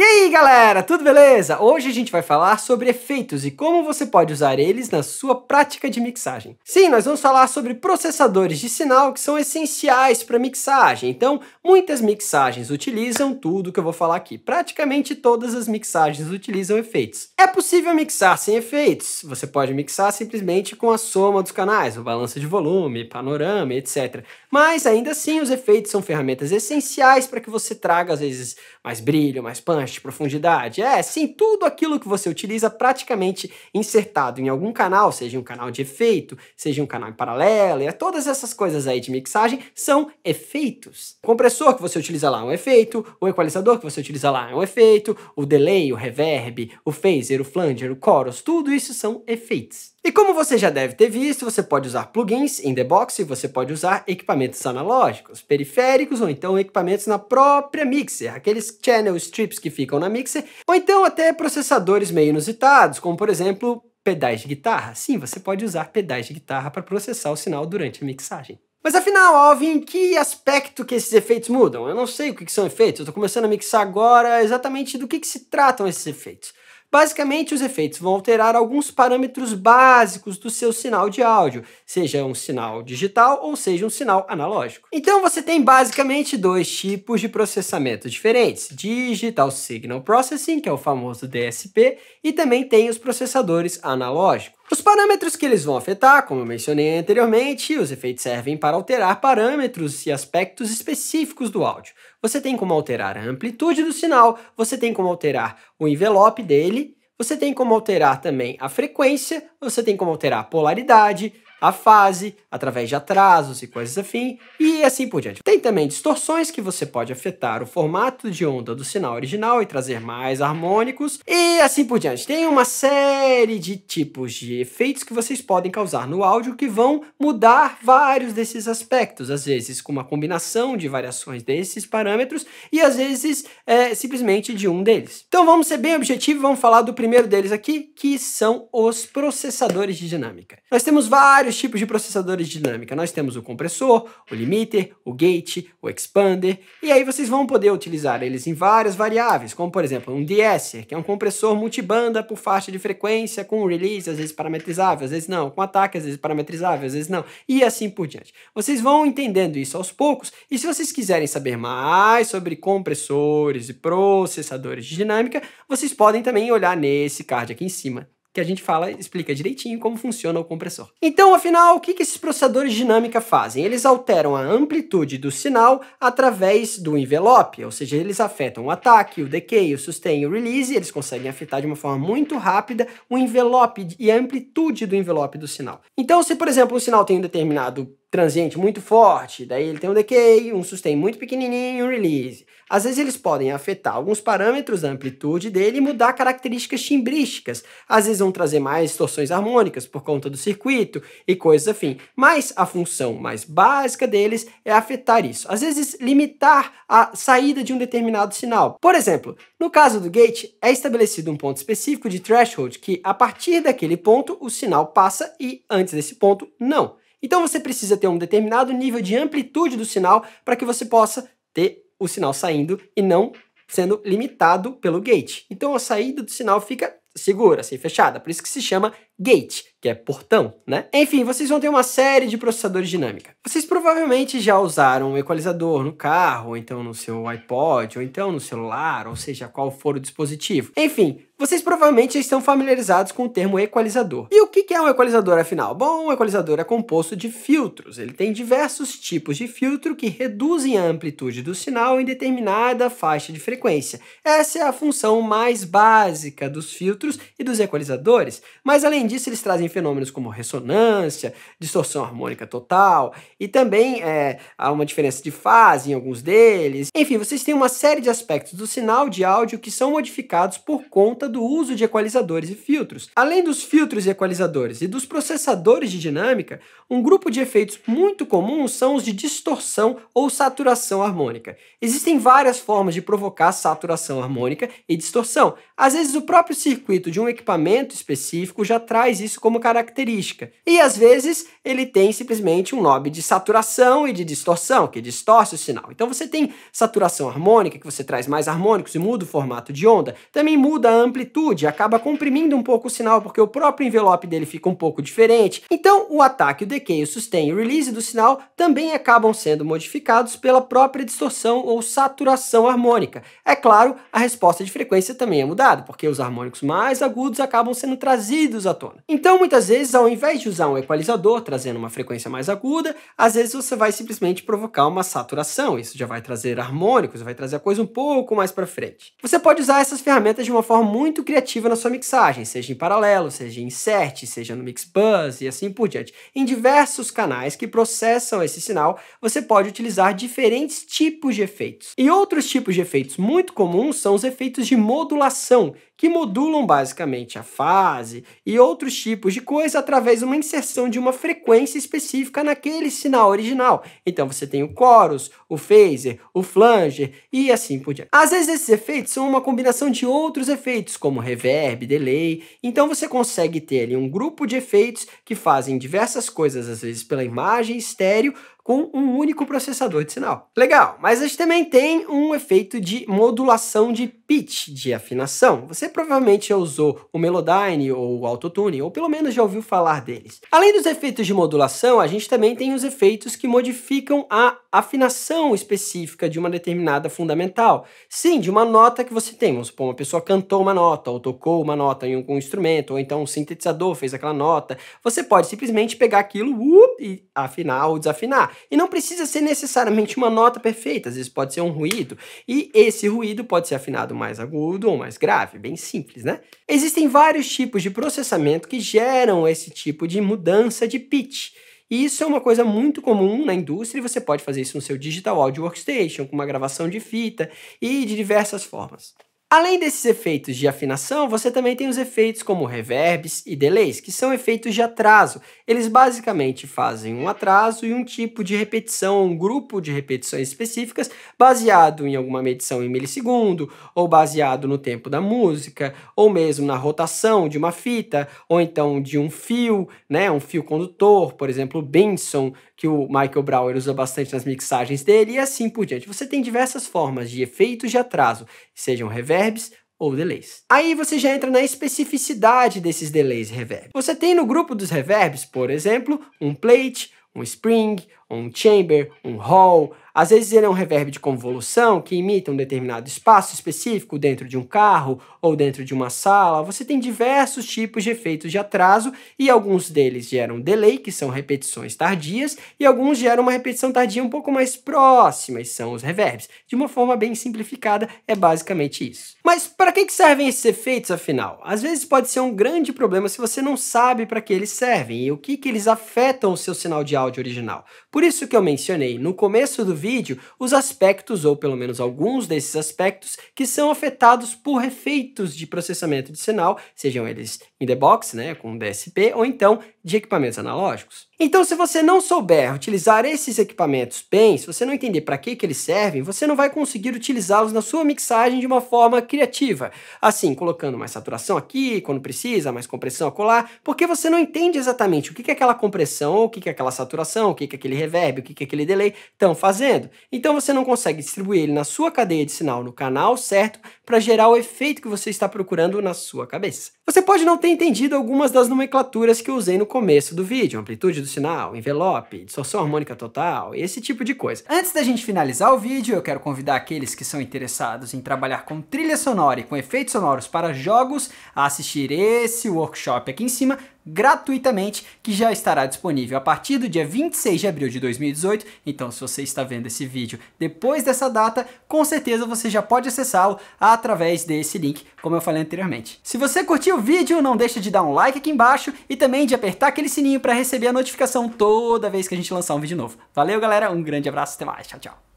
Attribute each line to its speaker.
Speaker 1: ये aí galera, tudo beleza? Hoje a gente vai falar sobre efeitos e como você pode usar eles na sua prática de mixagem. Sim, nós vamos falar sobre processadores de sinal que são essenciais para mixagem. Então, muitas mixagens utilizam tudo que eu vou falar aqui. Praticamente todas as mixagens utilizam efeitos. É possível mixar sem efeitos. Você pode mixar simplesmente com a soma dos canais, o balanço de volume, panorama, etc. Mas ainda assim, os efeitos são ferramentas essenciais para que você traga às vezes mais brilho, mais punch, profundidade profundidade? É, sim, tudo aquilo que você utiliza praticamente insertado em algum canal, seja um canal de efeito, seja um canal em paralelo, e é, todas essas coisas aí de mixagem são efeitos. O compressor que você utiliza lá é um efeito, o equalizador que você utiliza lá é um efeito, o delay, o reverb, o phaser, o flanger, o chorus, tudo isso são efeitos. E como você já deve ter visto, você pode usar plugins in the box e você pode usar equipamentos analógicos, periféricos ou então equipamentos na própria mixer, aqueles channel strips que ficam na mixer, ou então até processadores meio inusitados, como por exemplo pedais de guitarra. Sim, você pode usar pedais de guitarra para processar o sinal durante a mixagem. Mas afinal, Alvin, em que aspecto que esses efeitos mudam? Eu não sei o que, que são efeitos, eu estou começando a mixar agora, exatamente do que, que se tratam esses efeitos. Basicamente, os efeitos vão alterar alguns parâmetros básicos do seu sinal de áudio, seja um sinal digital ou seja um sinal analógico. Então você tem basicamente dois tipos de processamento diferentes: Digital Signal Processing, que é o famoso DSP, e também tem os processadores analógicos. Os parâmetros que eles vão afetar, como eu mencionei anteriormente, os efeitos servem para alterar parâmetros e aspectos específicos do áudio. Você tem como alterar a amplitude do sinal, você tem como alterar o envelope dele, você tem como alterar também a frequência, você tem como alterar a polaridade, a fase, através de atrasos e coisas afim, e assim por diante. Tem também distorções que você pode afetar o formato de onda do sinal original e trazer mais harmônicos, e assim por diante. Tem uma série de tipos de efeitos que vocês podem causar no áudio que vão mudar vários desses aspectos, às vezes com uma combinação de variações desses parâmetros e às vezes é, simplesmente de um deles. Então vamos ser bem objetivos, vamos falar do primeiro deles aqui, que são os processadores de dinâmica. Nós temos vários vários tipos de processadores de dinâmica. Nós temos o compressor, o limiter, o gate, o expander, e aí vocês vão poder utilizar eles em várias variáveis, como por exemplo um deesser, que é um compressor multibanda por faixa de frequência, com release às vezes parametrizável, às vezes não, com ataque às vezes parametrizável, às vezes não, e assim por diante. Vocês vão entendendo isso aos poucos, e se vocês quiserem saber mais sobre compressores e processadores de dinâmica, vocês podem também olhar nesse card aqui em cima que a gente fala, explica direitinho como funciona o compressor. Então, afinal, o que, que esses processadores de dinâmica fazem? Eles alteram a amplitude do sinal através do envelope, ou seja, eles afetam o ataque, o decay, o sustain, o release, e eles conseguem afetar de uma forma muito rápida o envelope e a amplitude do envelope do sinal. Então, se, por exemplo, o sinal tem um determinado transiente muito forte, daí ele tem um decay, um sustain muito pequenininho, um release. Às vezes eles podem afetar alguns parâmetros da amplitude dele e mudar características timbrísticas. Às vezes vão trazer mais distorções harmônicas por conta do circuito e coisas afim. Mas a função mais básica deles é afetar isso. Às vezes limitar a saída de um determinado sinal. Por exemplo, no caso do gate, é estabelecido um ponto específico de threshold que a partir daquele ponto o sinal passa e antes desse ponto não. Então você precisa ter um determinado nível de amplitude do sinal para que você possa ter o sinal saindo e não sendo limitado pelo gate. Então a saída do sinal fica segura, assim, fechada. Por isso que se chama gate, que é portão, né? Enfim, vocês vão ter uma série de processadores dinâmica. Vocês provavelmente já usaram um equalizador no carro, ou então no seu iPod, ou então no celular, ou seja, qual for o dispositivo. Enfim, vocês provavelmente já estão familiarizados com o termo equalizador. E o que é um equalizador afinal? Bom, um equalizador é composto de filtros. Ele tem diversos tipos de filtro que reduzem a amplitude do sinal em determinada faixa de frequência. Essa é a função mais básica dos filtros e dos equalizadores. Mas além disso, eles trazem fenômenos como ressonância, distorção harmônica total e também é, há uma diferença de fase em alguns deles. Enfim, vocês têm uma série de aspectos do sinal de áudio que são modificados por conta do uso de equalizadores e filtros. Além dos filtros e equalizadores e dos processadores de dinâmica, um grupo de efeitos muito comuns são os de distorção ou saturação harmônica. Existem várias formas de provocar saturação harmônica e distorção. Às vezes, o próprio circuito de um equipamento específico já traz traz isso como característica. E às vezes ele tem simplesmente um knob de saturação e de distorção, que distorce o sinal. Então você tem saturação harmônica, que você traz mais harmônicos e muda o formato de onda. Também muda a amplitude, acaba comprimindo um pouco o sinal, porque o próprio envelope dele fica um pouco diferente. Então o ataque, o decay, o sustain e o release do sinal também acabam sendo modificados pela própria distorção ou saturação harmônica. É claro, a resposta de frequência também é mudada, porque os harmônicos mais agudos acabam sendo trazidos à tona funciona. Então, muitas vezes, ao invés de usar um equalizador trazendo uma frequência mais aguda, às vezes você vai simplesmente provocar uma saturação. Isso já vai trazer harmônicos, vai trazer a coisa um pouco mais para frente. Você pode usar essas ferramentas de uma forma muito criativa na sua mixagem, seja em paralelo, seja em insert, seja no mix buzz e assim por diante. Em diversos canais que processam esse sinal, você pode utilizar diferentes tipos de efeitos. E outros tipos de efeitos muito comuns são os efeitos de modulação, que modulam basicamente a fase e outros tipos de coisa através de uma inserção de uma frequência específica naquele sinal original. Então você tem o chorus, o phaser, o flanger e assim por diante. Às vezes esses efeitos são uma combinação de outros efeitos, como reverb, delay. Então você consegue ter ali um grupo de efeitos que fazem diversas coisas, às vezes pela imagem estéreo, com um único processador de sinal. Legal, mas a gente também tem um efeito de modulação de pitch, de afinação. Você provavelmente já usou o Melodyne ou o Autotune, ou pelo menos já ouviu falar deles. Além dos efeitos de modulação, a gente também tem os efeitos que modificam a afinação específica de uma determinada fundamental. Sim, de uma nota que você tem. Vamos supor, uma pessoa cantou uma nota, ou tocou uma nota em algum instrumento, ou então um sintetizador fez aquela nota. Você pode simplesmente pegar aquilo uh, e afinar ou desafinar. E não precisa ser necessariamente uma nota perfeita, às vezes pode ser um ruído. E esse ruído pode ser afinado mais agudo ou mais grave, bem simples, né? Existem vários tipos de processamento que geram esse tipo de mudança de pitch. E isso é uma coisa muito comum na indústria e você pode fazer isso no seu Digital Audio Workstation, com uma gravação de fita e de diversas formas. Além desses efeitos de afinação, você também tem os efeitos como reverbs e delays, que são efeitos de atraso. Eles basicamente fazem um atraso e um tipo de repetição, um grupo de repetições específicas, baseado em alguma medição em milissegundo, ou baseado no tempo da música, ou mesmo na rotação de uma fita, ou então de um fio, né, um fio condutor, por exemplo, o Benson, que o Michael Brower usa bastante nas mixagens dele, e assim por diante. Você tem diversas formas de efeitos de atraso, sejam reverbs, reverbs ou delays. Aí você já entra na especificidade desses delays e reverbs. Você tem no grupo dos reverbs, por exemplo, um plate, um spring, um chamber, um hall, às vezes ele é um reverb de convolução que imita um determinado espaço específico dentro de um carro ou dentro de uma sala. Você tem diversos tipos de efeitos de atraso e alguns deles geram delay, que são repetições tardias, e alguns geram uma repetição tardia um pouco mais próxima, e são os reverbs. De uma forma bem simplificada, é basicamente isso. Mas para que servem esses efeitos afinal? Às vezes pode ser um grande problema se você não sabe para que eles servem e o que, que eles afetam o seu sinal de áudio original. Por isso que eu mencionei no começo do vídeo os aspectos, ou pelo menos alguns desses aspectos, que são afetados por efeitos de processamento de sinal, sejam eles in the box, né, com DSP, ou então de equipamentos analógicos. Então, se você não souber utilizar esses equipamentos bem, se você não entender para que, que eles servem, você não vai conseguir utilizá-los na sua mixagem de uma forma criativa. Assim, colocando mais saturação aqui, quando precisa, mais compressão acolá, porque você não entende exatamente o que, que é aquela compressão, o que, que é aquela saturação, o que, que é aquele reverb, o que, que aquele delay estão fazendo. Então você não consegue distribuir ele na sua cadeia de sinal no canal certo para gerar o efeito que você está procurando na sua cabeça. Você pode não ter entendido algumas das nomenclaturas que eu usei no começo do vídeo, amplitude do sinal, envelope, distorção harmônica total, esse tipo de coisa. Antes da gente finalizar o vídeo, eu quero convidar aqueles que são interessados em trabalhar com trilha sonora e com efeitos sonoros para jogos a assistir esse workshop aqui em cima, gratuitamente, que já estará disponível a partir do dia 26 de abril de 2018. Então, se você está vendo esse vídeo depois dessa data, com certeza você já pode acessá-lo através desse link, como eu falei anteriormente. Se você curtiu o vídeo, não deixa de dar um like aqui embaixo e também de apertar aquele sininho para receber a notificação toda vez que a gente lançar um vídeo novo. Valeu, galera, um grande abraço, até mais, tchau, tchau.